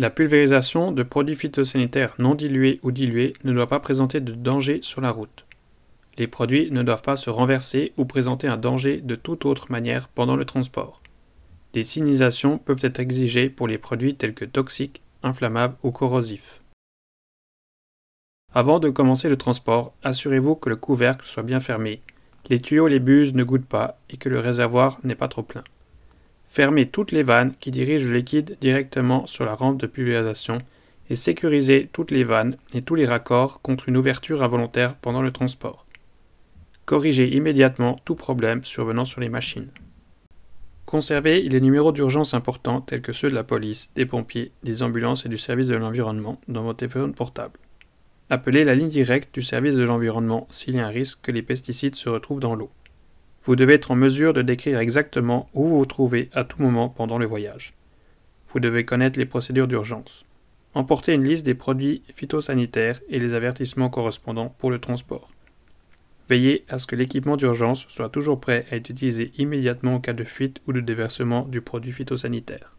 La pulvérisation de produits phytosanitaires non dilués ou dilués ne doit pas présenter de danger sur la route. Les produits ne doivent pas se renverser ou présenter un danger de toute autre manière pendant le transport. Des signalisations peuvent être exigées pour les produits tels que toxiques, inflammables ou corrosifs. Avant de commencer le transport, assurez-vous que le couvercle soit bien fermé, les tuyaux et les buses ne goûtent pas et que le réservoir n'est pas trop plein. Fermez toutes les vannes qui dirigent le liquide directement sur la rampe de pulvérisation et sécurisez toutes les vannes et tous les raccords contre une ouverture involontaire pendant le transport. Corrigez immédiatement tout problème survenant sur les machines. Conserver les numéros d'urgence importants tels que ceux de la police, des pompiers, des ambulances et du service de l'environnement dans votre téléphone portable. Appelez la ligne directe du service de l'environnement s'il y a un risque que les pesticides se retrouvent dans l'eau. Vous devez être en mesure de décrire exactement où vous vous trouvez à tout moment pendant le voyage. Vous devez connaître les procédures d'urgence. Emportez une liste des produits phytosanitaires et les avertissements correspondants pour le transport. Veillez à ce que l'équipement d'urgence soit toujours prêt à être utilisé immédiatement en cas de fuite ou de déversement du produit phytosanitaire.